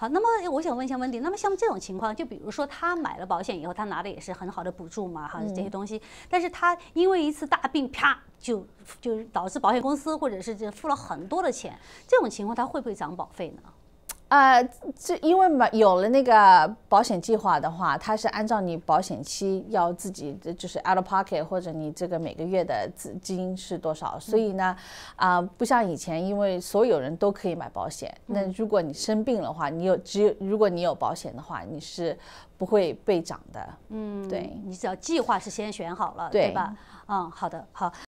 好，那么我想问一下温迪，那么像这种情况，就比如说他买了保险以后，他拿的也是很好的补助嘛，哈，这些东西，但是他因为一次大病，啪，就就导致保险公司或者是这付了很多的钱，这种情况他会不会涨保费呢？呃，这因为买有了那个保险计划的话，它是按照你保险期要自己就是 out of pocket，或者你这个每个月的资金是多少，所以呢，啊，不像以前，因为所有人都可以买保险，那如果你生病的话，你有只有如果你有保险的话，你是不会被涨的。嗯，对，你只要计划是先选好了，对吧？嗯，好的，好。